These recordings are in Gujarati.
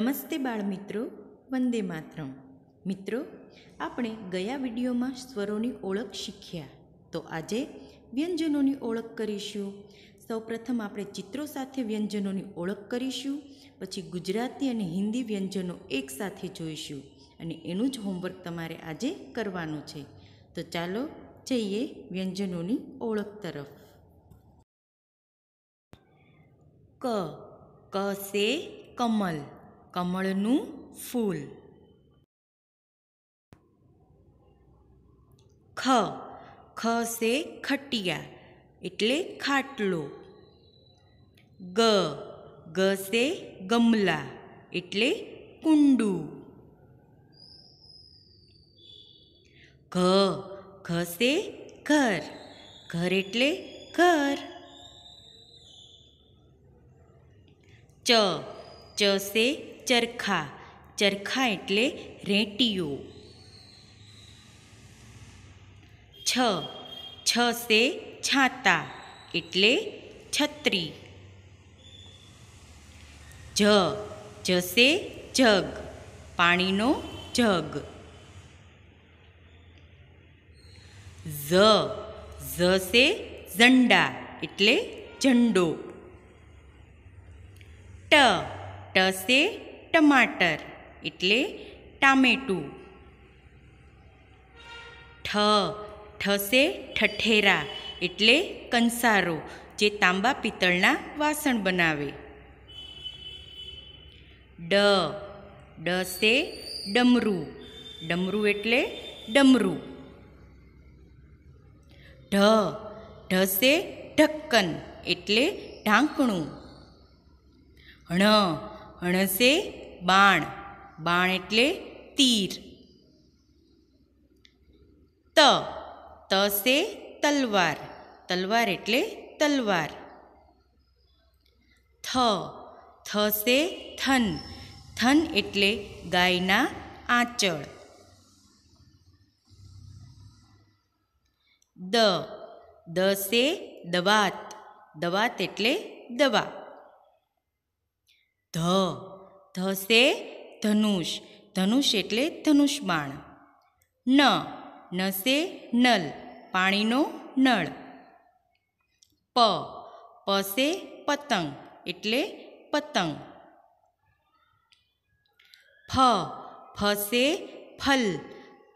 નમસ્તે બાળ મિત્રો વંદે માતરમ મિત્રો આપણે ગયા વિડીયોમાં સ્વરોની ઓળખ શીખ્યા તો આજે વ્યંજનોની ઓળખ કરીશું સૌપ્રથમ આપણે ચિત્રો સાથે વ્યંજનોની ઓળખ કરીશું પછી ગુજરાતી અને હિન્દી વ્યંજનો એકસાથે જોઈશું અને એનું જ હોમવર્ક તમારે આજે કરવાનું છે તો ચાલો જઈએ વ્યંજનોની ઓળખ તરફ ક ક સે કમલ કમળનું ફૂલ ખ ખ સે ખટિયા એટલે ખાટલો ગ ગ સે ગમલા એટલે કુંડુ ઘ ઘ સે ઘર ઘર એટલે ઘર ચ ચ સે ચરખા ચરખા એટલે રેંટીઓ છ છ સે છાતા એટલે છત્રી જ જશે જગ પાણીનો જગ ઝ ઝસે ઝંડા એટલે ઝંડો ટ ટસે ટમાટર એટલે ટામેટું ઠ ઠસે ઠઠેરા એટલે કંસારો જે તાંબા પિત્તળના વાસણ બનાવે ડ ડસે ડમરું ડમરું એટલે ડમરું ઢ ઢસે ઢક્કન એટલે ઢાંકણું હણ હણસે બાણ બાણ એટલે તીર ત ત સે તલવાર તલવાર એટલે તલવાર થ થસે થન થન એટલે ગાયના આંચળ દ દ સે દવાત દવાત એટલે દવા ધ ધસે ધનુષ ધનુષ એટલે ધનુષ બાણ ન નસે નલ પાણીનો નળ પ પસે પતંગ એટલે પતંગ ફ ફસે ફલ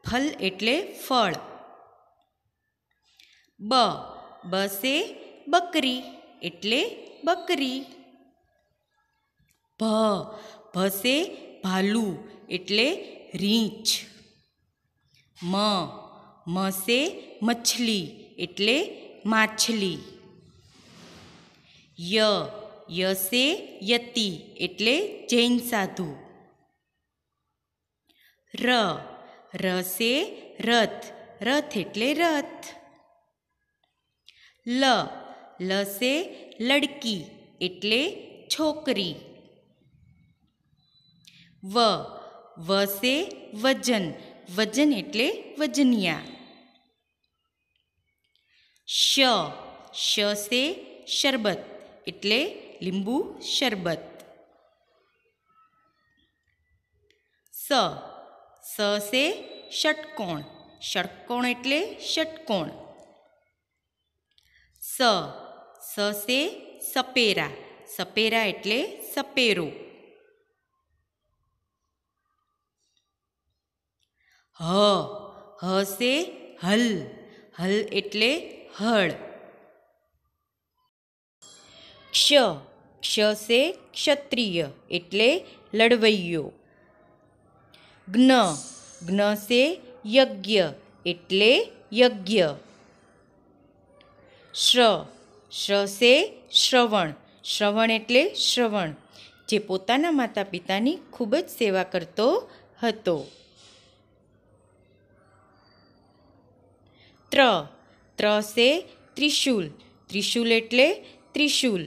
ફલ એટલે ફળ બ બસે બકરી એટલે બકરી ભ भसे भालू एट्ले रीछ म मसे मछली एट्ले मछली य यसे यति एट्ले जैन साधु र रसे रथ रथ एट्ले रथ ल लसे लड़की एट्ले छोकरी વ વ સે વજન વજન એટલે વજનિયા શ શ સે શરબત એટલે લીંબુ શરબત સ સ સે ષટકોણ ષટકોણ એટલે ષટકોણ સ સ સે સપેરા સપેરા એટલે સપેરો હ હ સે હલ હલ એટલે હળ ક્ષ ક્ષ ક્ષસે ક્ષત્રિય એટલે લડવૈયો જ્ઞ સે યજ્ઞ એટલે યજ્ઞ શ્ર શ્ર સે શ્રવણ શ્રવણ એટલે શ્રવણ જે પોતાના માતા પિતાની ખૂબ જ સેવા કરતો હતો ત્ર ત્રસે ત્રિશુલ ત્રિશુલ એટલે ત્રિશુલ